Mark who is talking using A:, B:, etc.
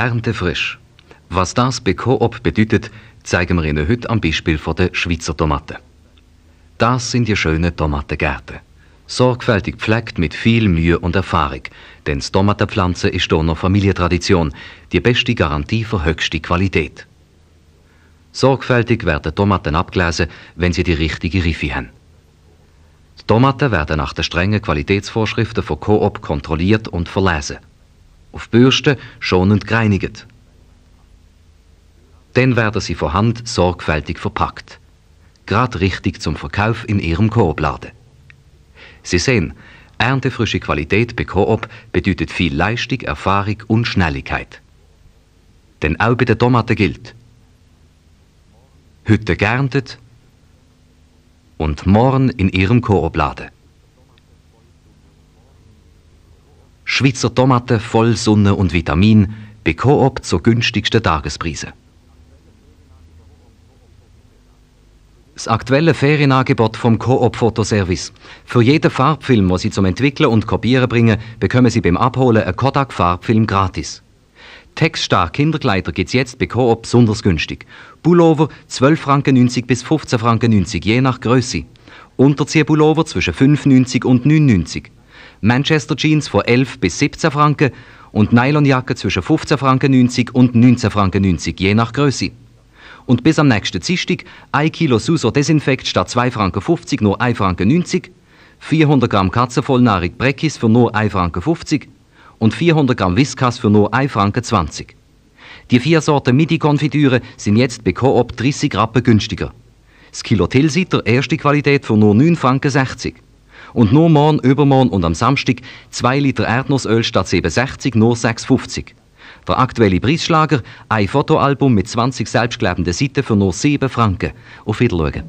A: Erntefrisch. Was das bei Coop bedeutet, zeigen wir Ihnen heute am Beispiel von der Schweizer Tomaten. Das sind die schönen Tomatengärten. Sorgfältig gepflegt mit viel Mühe und Erfahrung, denn das Tomatenpflanzen ist hier noch Familientradition, die beste Garantie für höchste Qualität. Sorgfältig werden Tomaten abgelesen, wenn sie die richtige Reife haben. Die Tomaten werden nach den strengen Qualitätsvorschriften von Coop kontrolliert und verlesen auf Bürste schonend gereinigt. Dann werden sie von Hand sorgfältig verpackt. Gerade richtig zum Verkauf in ihrem Koop-Laden. Sie sehen, erntefrische Qualität bei Koop bedeutet viel Leistung, Erfahrung und Schnelligkeit. Denn auch bei den Tomaten gilt, heute geerntet und morgen in ihrem Koop-Laden. Schweizer Tomaten voll Sonne und Vitamin bei Coop zur günstigsten Tagespreise. Das aktuelle Ferienangebot vom Coop Fotoservice. Für jeden Farbfilm, den Sie zum Entwickeln und Kopieren bringen, bekommen Sie beim Abholen einen Kodak Farbfilm gratis. Textstar Kinderkleider gibt es jetzt bei Coop besonders günstig. Pullover 12,90 Franken bis 15,90 Franken, je nach Größe. Unterziehpullover zwischen 5,90 und 9,90 Manchester Jeans von 11 bis 17 Franken und Nylonjacke zwischen 15 Franken 90 und 19 Franken 90, je nach Größe. Und bis am nächsten Dienstag 1 Kilo Suso Desinfekt statt 2,50 Franken 50 nur 1,90 Franken 400 Gramm Katzenvollnahrung Breckis für nur 1,50 Franken 50 und 400 Gramm Whiskas für nur 1,20 Franken 20. Die vier Sorten Midi-Konfitüre sind jetzt bei Coop 30 Rappen günstiger. Das Kilo Tilsiter erste Qualität für nur 9,60 Franken 60. Und nur morgen, übermorgen und am Samstag 2 Liter Erdnussöl statt 7,60 nur 6,50. Der aktuelle Preisschlager, ein Fotoalbum mit 20 selbstklebenden Seiten für nur 7 Franken. Auf Wiedersehen.